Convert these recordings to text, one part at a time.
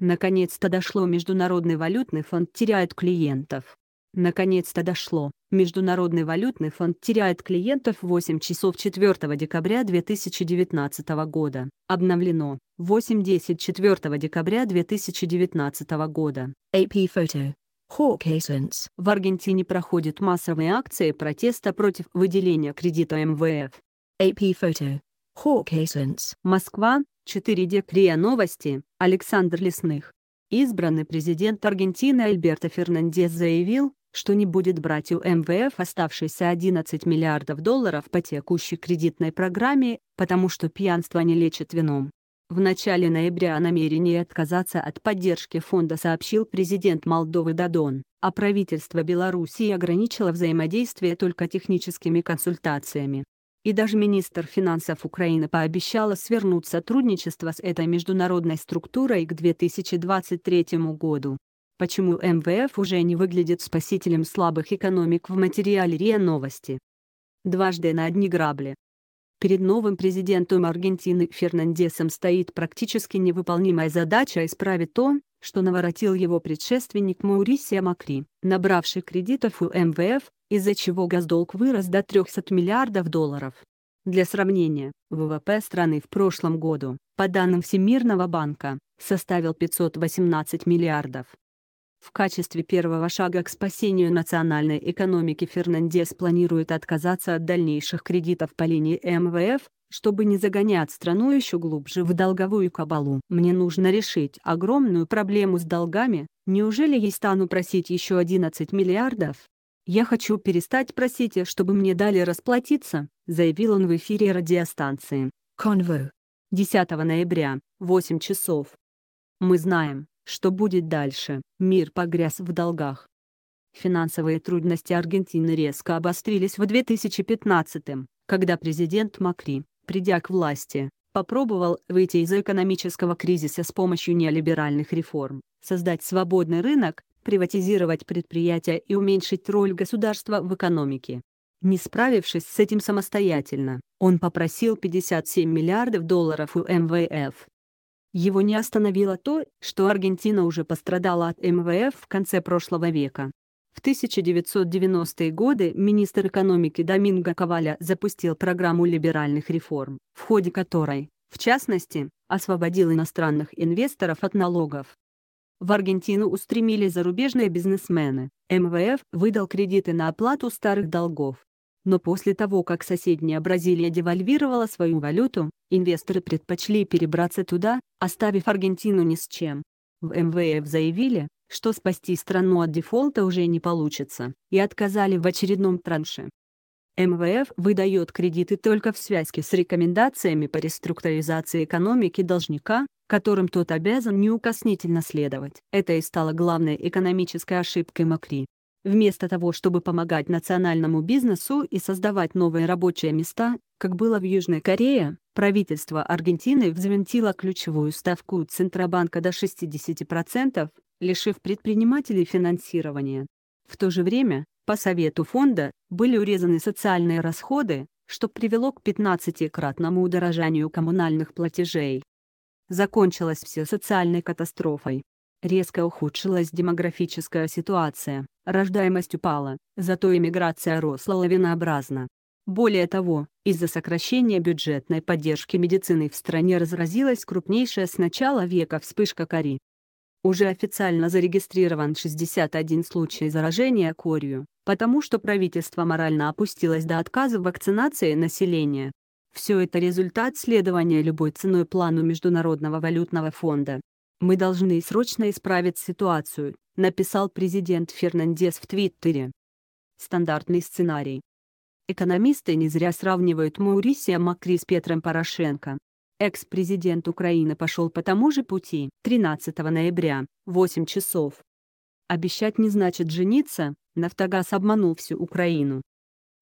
Наконец-то дошло, Международный валютный фонд теряет клиентов. Наконец-то дошло. Международный валютный фонд теряет клиентов 8 часов 4 декабря 2019 года. Обновлено. 8.10 4 декабря 2019 года. AP Photo. Hawkinsons. В Аргентине проходят массовые акции протеста против выделения кредита МВФ. AP Photo. Москва, 4 ДКРИА Новости, Александр Лесных. Избранный президент Аргентины Альберто Фернандес заявил, что не будет брать у МВФ оставшиеся 11 миллиардов долларов по текущей кредитной программе, потому что пьянство не лечит вином. В начале ноября о намерении отказаться от поддержки фонда сообщил президент Молдовы Дадон, а правительство Белоруссии ограничило взаимодействие только техническими консультациями и даже министр финансов Украины пообещала свернуть сотрудничество с этой международной структурой к 2023 году. Почему МВФ уже не выглядит спасителем слабых экономик в материале РИА Новости? Дважды на одни грабли. Перед новым президентом Аргентины Фернандесом стоит практически невыполнимая задача исправить то, что наворотил его предшественник Маурисия Макри, набравший кредитов у МВФ, из-за чего госдолг вырос до 300 миллиардов долларов. Для сравнения, ВВП страны в прошлом году, по данным Всемирного банка, составил 518 миллиардов, в качестве первого шага к спасению национальной экономики Фернандес планирует отказаться от дальнейших кредитов по линии МВФ, чтобы не загонять страну еще глубже в долговую кабалу. Мне нужно решить огромную проблему с долгами, неужели я стану просить еще 11 миллиардов? «Я хочу перестать просить, чтобы мне дали расплатиться», заявил он в эфире радиостанции «Конво» 10 ноября, 8 часов. Мы знаем, что будет дальше? Мир погряз в долгах. Финансовые трудности Аргентины резко обострились в 2015 когда президент Макри, придя к власти, попробовал выйти из экономического кризиса с помощью неолиберальных реформ, создать свободный рынок, приватизировать предприятия и уменьшить роль государства в экономике. Не справившись с этим самостоятельно, он попросил 57 миллиардов долларов у МВФ, его не остановило то, что Аргентина уже пострадала от МВФ в конце прошлого века. В 1990-е годы министр экономики Доминго Коваля запустил программу либеральных реформ, в ходе которой, в частности, освободил иностранных инвесторов от налогов. В Аргентину устремились зарубежные бизнесмены, МВФ выдал кредиты на оплату старых долгов, но после того, как соседняя Бразилия девальвировала свою валюту, инвесторы предпочли перебраться туда, оставив Аргентину ни с чем. В МВФ заявили, что спасти страну от дефолта уже не получится, и отказали в очередном транше. МВФ выдает кредиты только в связке с рекомендациями по реструктуризации экономики должника, которым тот обязан неукоснительно следовать. Это и стало главной экономической ошибкой Макри. Вместо того, чтобы помогать национальному бизнесу и создавать новые рабочие места, как было в Южной Корее, правительство Аргентины взвинтило ключевую ставку Центробанка до 60%, лишив предпринимателей финансирования. В то же время, по совету фонда, были урезаны социальные расходы, что привело к 15-кратному удорожанию коммунальных платежей. Закончилась все социальной катастрофой. Резко ухудшилась демографическая ситуация рождаемость упала, зато иммиграция росла лавинообразно. Более того, из-за сокращения бюджетной поддержки медицины в стране разразилась крупнейшая с начала века вспышка кори. Уже официально зарегистрирован 61 случай заражения корью, потому что правительство морально опустилось до отказа в вакцинации населения. Все это результат следования любой ценой плану Международного валютного фонда, «Мы должны срочно исправить ситуацию», — написал президент Фернандес в Твиттере. Стандартный сценарий. Экономисты не зря сравнивают Маурисия Макри с Петром Порошенко. Экс-президент Украины пошел по тому же пути 13 ноября, 8 часов. Обещать не значит жениться, Нафтогаз обманул всю Украину.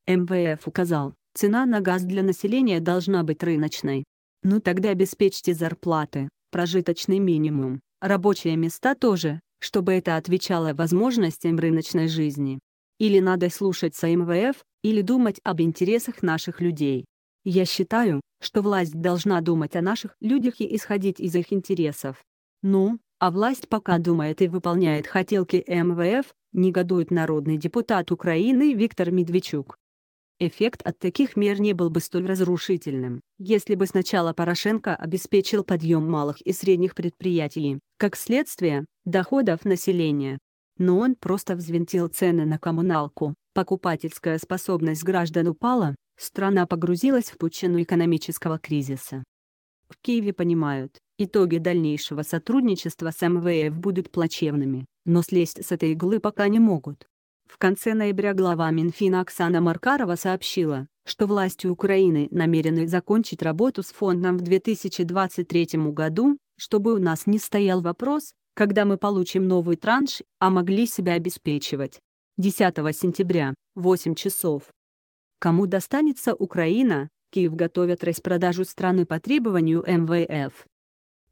МВФ указал, цена на газ для населения должна быть рыночной. Ну тогда обеспечьте зарплаты, прожиточный минимум, рабочие места тоже, чтобы это отвечало возможностям рыночной жизни. Или надо слушаться МВФ, или думать об интересах наших людей. Я считаю, что власть должна думать о наших людях и исходить из их интересов. Ну, а власть пока думает и выполняет хотелки МВФ, негодует народный депутат Украины Виктор Медведчук. Эффект от таких мер не был бы столь разрушительным, если бы сначала Порошенко обеспечил подъем малых и средних предприятий, как следствие, доходов населения. Но он просто взвинтил цены на коммуналку, покупательская способность граждан упала, страна погрузилась в пучину экономического кризиса. В Киеве понимают, итоги дальнейшего сотрудничества с МВФ будут плачевными, но слезть с этой иглы пока не могут. В конце ноября глава Минфина Оксана Маркарова сообщила, что власти Украины намерены закончить работу с фондом в 2023 году, чтобы у нас не стоял вопрос, когда мы получим новый транш, а могли себя обеспечивать. 10 сентября, 8 часов. Кому достанется Украина, Киев готовят распродажу страны по требованию МВФ.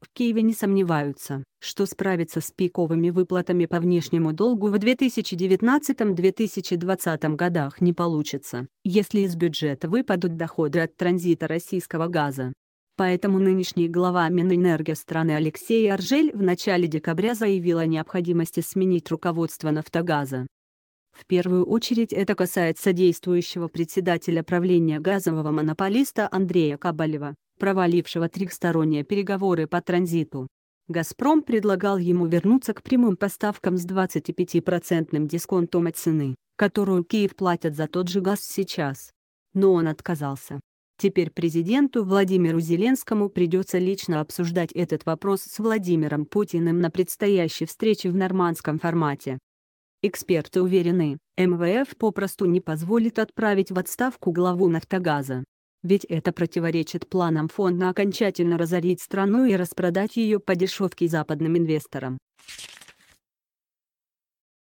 В Киеве не сомневаются, что справиться с пиковыми выплатами по внешнему долгу в 2019-2020 годах не получится, если из бюджета выпадут доходы от транзита российского газа. Поэтому нынешний глава Минэнерго страны Алексей Аржель в начале декабря заявил о необходимости сменить руководство «Нафтогаза». В первую очередь это касается действующего председателя правления газового монополиста Андрея Кабалева, провалившего трехсторонние переговоры по транзиту. «Газпром» предлагал ему вернуться к прямым поставкам с 25-процентным дисконтом от цены, которую Киев платит за тот же газ сейчас. Но он отказался. Теперь президенту Владимиру Зеленскому придется лично обсуждать этот вопрос с Владимиром Путиным на предстоящей встрече в нормандском формате. Эксперты уверены, МВФ попросту не позволит отправить в отставку главу «Нафтогаза», ведь это противоречит планам фонда окончательно разорить страну и распродать ее по дешевке западным инвесторам.